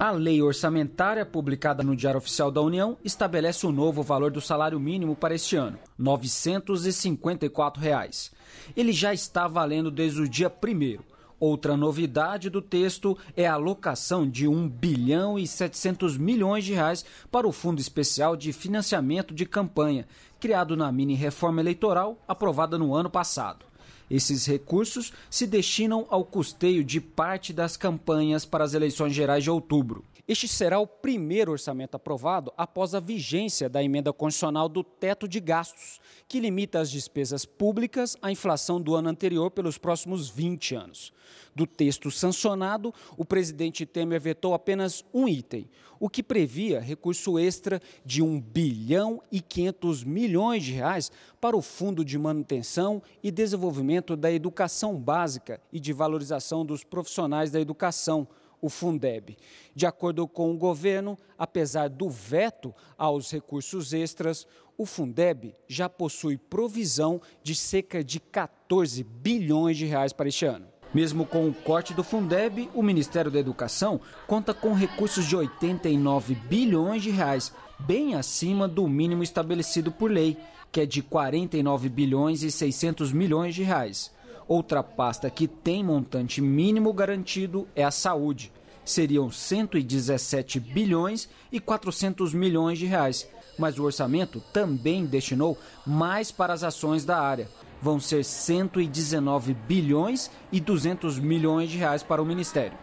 A lei orçamentária publicada no Diário Oficial da União estabelece o um novo valor do salário mínimo para este ano, R$ 954. Reais. Ele já está valendo desde o dia 1 Outra novidade do texto é a alocação de 1 bilhão e 700 milhões de reais para o Fundo Especial de Financiamento de Campanha, criado na mini reforma eleitoral aprovada no ano passado. Esses recursos se destinam ao custeio de parte das campanhas para as eleições gerais de outubro. Este será o primeiro orçamento aprovado após a vigência da emenda constitucional do teto de gastos, que limita as despesas públicas à inflação do ano anterior pelos próximos 20 anos. Do texto sancionado, o presidente Temer vetou apenas um item, o que previa recurso extra de 1 bilhão e 500 milhões de reais para o Fundo de Manutenção e Desenvolvimento da Educação Básica e de Valorização dos Profissionais da Educação, o Fundeb. De acordo com o governo, apesar do veto aos recursos extras, o Fundeb já possui provisão de cerca de 14 bilhões de reais para este ano. Mesmo com o corte do Fundeb, o Ministério da Educação conta com recursos de 89 bilhões de reais bem acima do mínimo estabelecido por lei, que é de 49 bilhões e 600 milhões de reais. Outra pasta que tem montante mínimo garantido é a saúde. Seriam 117 bilhões e 400 milhões de reais, mas o orçamento também destinou mais para as ações da área. Vão ser 119 bilhões e 200 milhões de reais para o ministério.